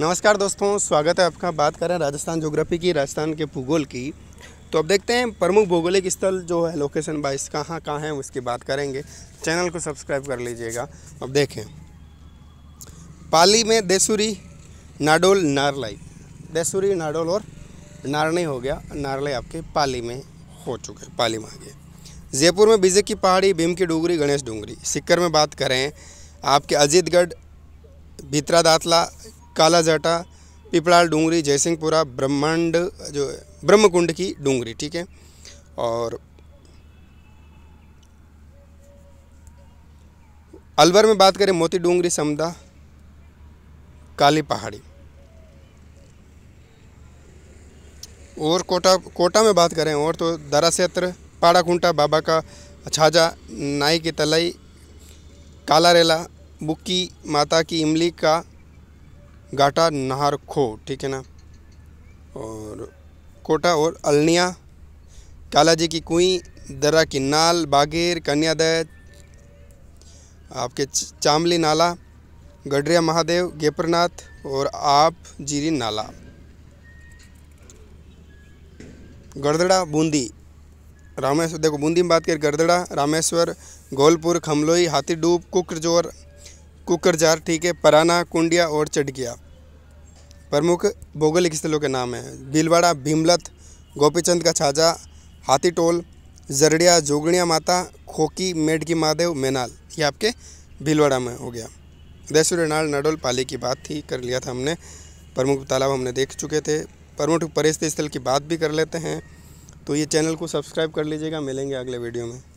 नमस्कार दोस्तों स्वागत है आपका बात करें राजस्थान जोग्राफी की राजस्थान के भूगोल की तो अब देखते हैं प्रमुख भौगोलिक स्थल जो है लोकेशन बाइस कहाँ कहाँ हैं उसकी बात करेंगे चैनल को सब्सक्राइब कर लीजिएगा अब देखें पाली में देसूरी नाडोल नारलाई देसूरी नाडोल और नारनी हो गया नारले आपके पाली में हो चुके पाली में आ गए जयपुर में बीजे की पहाड़ी भीम की डूंगरी गणेश डूंगरी सिक्कर में बात करें आपके अजीतगढ़ भीतरा दातला काला जाटा पिपलाल डूंगरी जयसिंहपुरा ब्रह्मांड जो है ब्रह्मकुंड की डूंगरी ठीक है और अलवर में बात करें मोती डूंगरी समदा काली पहाड़ी और कोटा कोटा में बात करें और तो दरा क्षेत्र खूंटा बाबा का छाजा नाई की तलाई काला रेला बुक्की माता की इमली का घाटा खो ठीक है ना और कोटा और अलनिया कालाजी की कुई दरा की नाल बागेर कन्यादय आपके चामली नाला गडरिया महादेव गेपरनाथ और आप जीरी नाला गड़दड़ा बूंदी रामेश्वर देखो बूंदी में बात कर गड़दड़ा रामेश्वर गोलपुर खमलोई हाथीडूब कुकरजोर कुकरजार ठीक है पराना कुंडिया और चटकिया प्रमुख भौगोलिक स्थलों के नाम हैं भीलवाड़ा भीमलत गोपीचंद का छाजा हाथी टोल जरड़िया जोगणिया माता खोकी मेड की महादेव मैनाल ये आपके भीलवाड़ा में हो गया देसू रेनाल नडोल पाली की बात थी कर लिया था हमने प्रमुख तालाब हमने देख चुके थे प्रमुख पर्यटन स्थल की बात भी कर लेते हैं तो ये चैनल को सब्सक्राइब कर लीजिएगा मिलेंगे अगले वीडियो में